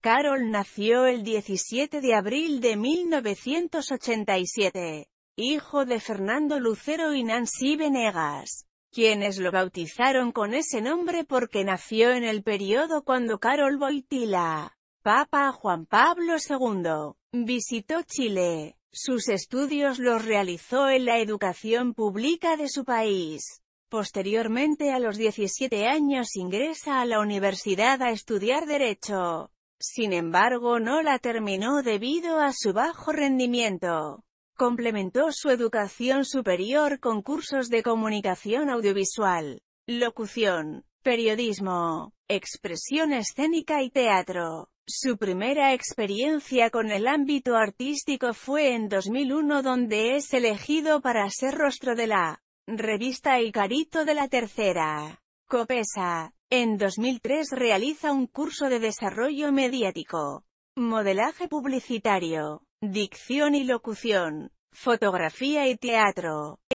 Carol nació el 17 de abril de 1987, hijo de Fernando Lucero y Nancy Venegas, quienes lo bautizaron con ese nombre porque nació en el periodo cuando Carol Boitila, Papa Juan Pablo II, visitó Chile. Sus estudios los realizó en la educación pública de su país. Posteriormente a los 17 años ingresa a la universidad a estudiar Derecho. Sin embargo no la terminó debido a su bajo rendimiento. Complementó su educación superior con cursos de comunicación audiovisual, locución, periodismo, expresión escénica y teatro. Su primera experiencia con el ámbito artístico fue en 2001 donde es elegido para ser rostro de la revista Icarito de la Tercera. Copesa, en 2003 realiza un curso de desarrollo mediático, modelaje publicitario, dicción y locución, fotografía y teatro.